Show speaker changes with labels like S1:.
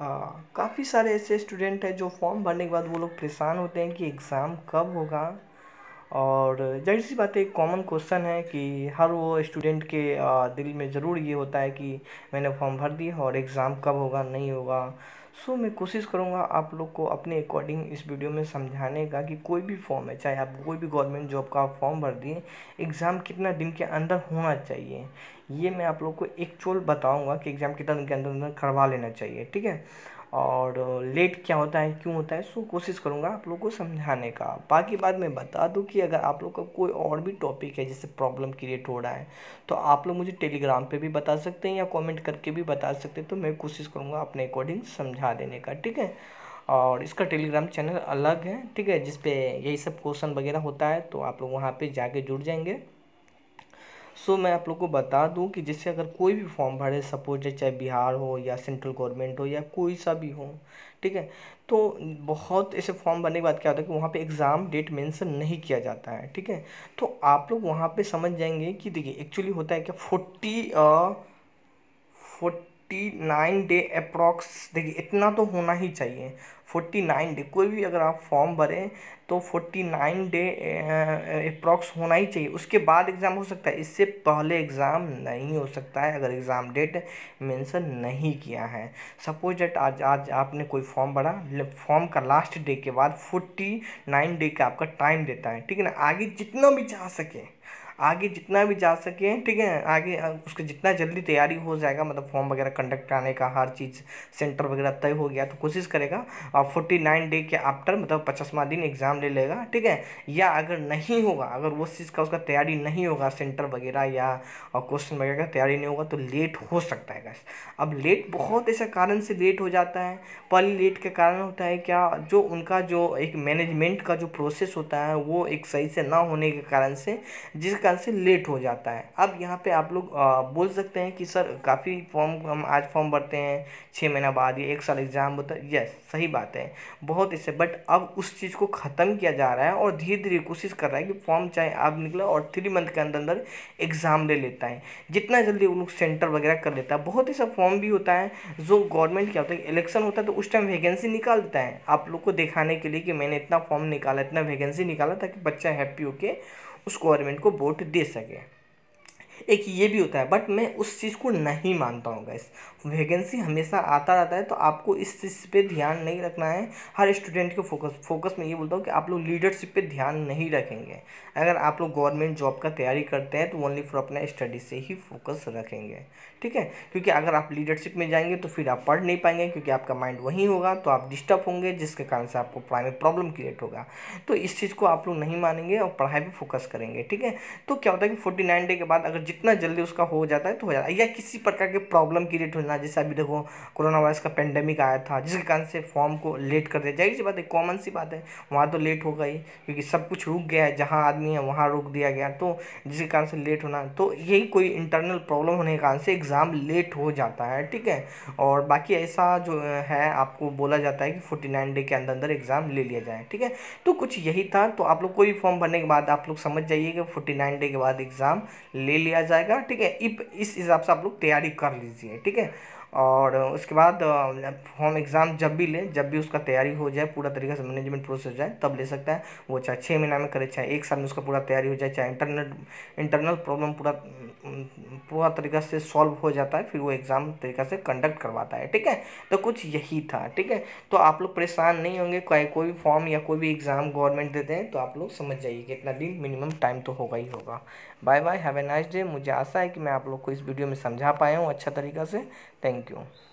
S1: हाँ, काफ़ी सारे ऐसे स्टूडेंट हैं जो फॉर्म भरने के बाद वो लोग परेशान होते हैं कि एग्ज़ाम कब होगा और जाहिर सी बात है एक कॉमन क्वेश्चन है कि हर वो स्टूडेंट के दिल में ज़रूर ये होता है कि मैंने फॉर्म भर दिया और एग्ज़ाम कब होगा नहीं होगा सो मैं कोशिश करूँगा आप लोग को अपने अकॉर्डिंग इस वीडियो में समझाने का कि कोई भी फॉर्म है चाहे आप कोई भी गवर्नमेंट जॉब का फॉर्म भर दिए एग्ज़ाम कितना दिन के अंदर होना चाहिए ये मैं आप लोग को एक चोल बताऊँगा कि एग्ज़ाम कितना दिन के अंदर अंदर करवा लेना चाहिए ठीक है और लेट क्या होता है क्यों होता है सो कोशिश करूँगा आप लोग को समझाने का बाकी बाद में बता दूँ कि अगर आप लोग का कोई और भी टॉपिक है जैसे प्रॉब्लम क्रिएट हो रहा है तो आप लोग मुझे टेलीग्राम पे भी बता सकते हैं या कमेंट करके भी बता सकते हैं तो मैं कोशिश करूँगा अपने अकॉर्डिंग समझा देने का ठीक है और इसका टेलीग्राम चैनल अलग है ठीक है जिसपे यही सब क्वेश्चन वगैरह होता है तो आप लोग वहाँ पर जाके जुड़ जाएंगे सो मैं आप लोग को बता दूं कि जिससे अगर कोई भी फॉर्म भरे सपोज चाहे बिहार हो या सेंट्रल गवर्नमेंट हो या कोई सा भी हो ठीक है तो बहुत ऐसे फॉर्म भरने के बाद क्या होता है कि वहाँ पे एग्ज़ाम डेट मेंशन नहीं किया जाता है ठीक है तो आप लोग वहाँ पे समझ जाएंगे कि देखिए एक्चुअली होता है क्या forty forty forty nine day approx देखिए इतना तो होना ही चाहिए फोर्टी नाइन डे कोई भी अगर आप फॉर्म भरें तो फोर्टी नाइन डे अप्रॉक्स होना ही चाहिए उसके बाद एग्ज़ाम हो सकता है इससे पहले एग्ज़ाम नहीं हो सकता है अगर एग्ज़ाम डेट मेंशन नहीं किया है सपोज डेट आज आज आपने कोई फॉर्म भरा फॉर्म का लास्ट डे के बाद फोर्टी नाइन डे का आपका टाइम देता है ठीक है ना आगे जितना भी जा सके आगे जितना भी जा सके ठीक है आगे उसके जितना जल्दी तैयारी हो जाएगा मतलब फॉर्म वगैरह कंडक्ट कराने का हर चीज़ सेंटर वगैरह तय हो गया तो कोशिश करेगा और फोर्टी नाइन डे के आफ्टर मतलब पचासवा दिन एग्ज़ाम ले लेगा ठीक है या अगर नहीं होगा अगर उस चीज़ का उसका तैयारी नहीं होगा सेंटर वगैरह या और क्वेश्चन वगैरह का तैयारी नहीं होगा तो लेट हो सकता है गैस अब लेट बहुत ऐसे कारण से लेट हो जाता है पहले लेट के कारण होता है क्या जो उनका जो एक मैनेजमेंट का जो प्रोसेस होता है वो एक सही से ना होने के कारण से जिस ख्याल से लेट हो जाता है अब यहाँ पे आप लोग बोल सकते हैं कि सर काफ़ी फॉर्म हम आज फॉर्म भरते हैं छः महीना बाद या एक साल एग्ज़ाम होता है यस सही बात है बहुत इससे बट अब उस चीज़ को ख़त्म किया जा रहा है और धीरे धीरे कोशिश कर रहा है कि फॉर्म चाहे आप निकला और थ्री मंथ के अंदर अंदर एग्ज़ाम ले लेता है जितना जल्दी उन लोग सेंटर वगैरह कर लेता है बहुत ही सब फॉर्म भी होता है जो गवर्नमेंट क्या होता है इलेक्शन होता है तो उस टाइम वैकेंसी निकाल देता है आप लोग को दिखाने के लिए कि मैंने इतना फॉर्म निकाला इतना वैकेंसी निकाला ताकि बच्चा हैप्पी होकर उस गवर्नमेंट को वोट दे सके एक ये भी होता है बट मैं उस चीज़ को नहीं मानता हूँ गैस वैकेंसी हमेशा आता रहता है तो आपको इस चीज़ पे ध्यान नहीं रखना है हर स्टूडेंट के फोकस फोकस में ये बोलता हूँ कि आप लोग लीडरशिप पे ध्यान नहीं रखेंगे अगर आप लोग गवर्नमेंट जॉब का तैयारी करते हैं तो ओनली फॉर अपना स्टडी से ही फोकस रखेंगे ठीक है क्योंकि अगर आप लीडरशिप में जाएंगे तो फिर आप पढ़ नहीं पाएंगे क्योंकि आपका माइंड वहीं होगा तो आप डिस्टर्ब होंगे जिसके कारण से आपको पढ़ाई में प्रॉब्लम क्रिएट होगा तो इस चीज़ को आप लोग नहीं मानेंगे और पढ़ाई पर फोकस करेंगे ठीक है तो क्या होता है कि फोर्टी नाइन डे के बाद अगर जितना जल्दी उसका हो जाता है तो हो जाता है या किसी प्रकार के प्रॉब्लम क्रिएट हो जाना जैसे अभी देखो कोरोना वायरस का पेंडेमिक आया था जिसके कारण से फॉर्म को लेट कर दिया जाहिर सी बात है कॉमन सी बात है वहाँ तो लेट हो गई क्योंकि सब कुछ रुक गया है जहाँ आदमी है वहाँ रोक दिया गया तो जिसके कारण से लेट होना तो यही कोई इंटरनल प्रॉब्लम होने के कारण से एग्ज़ाम लेट हो जाता है ठीक है और बाकी ऐसा जो है आपको बोला जाता है कि फोर्टी नाइन डे के अंदर अंदर एग्ज़ाम ले लिया जाए ठीक है तो कुछ यही था तो आप लोग कोई फॉर्म भरने के बाद आप लोग समझ जाइए कि फोर्टी नाइन डे के बाद एग्ज़ाम ले लिया लगाया जाएगा ठीक है इप इस हिसाब से आप लोग तैयारी कर लीजिए ठीक है और उसके बाद फॉर्म एग्ज़ाम जब भी ले जब भी उसका तैयारी हो जाए पूरा तरीके से मैनेजमेंट प्रोसेस हो जाए तब ले सकता है वो चाहे छः महीना में करे चाहे एक साल में उसका पूरा तैयारी हो जाए चाहे इंटरनेट इंटरनल प्रॉब्लम पूरा पूरा तरीका से सॉल्व हो जाता है फिर वो एग्ज़ाम तरीका से कंडक्ट करवाता है ठीक है तो कुछ यही था ठीक है तो आप लोग परेशान नहीं होंगे कोई कोई फॉर्म या कोई भी एग्ज़ाम गवर्नमेंट देते हैं तो आप लोग समझ जाइए कि इतना दिन मिनिमम टाइम तो होगा ही होगा bye bye have a nice day मुझे आशा है कि मैं आप लोग को इस वीडियो में समझा पाया हूँ अच्छा तरीक़ा से थैंक यू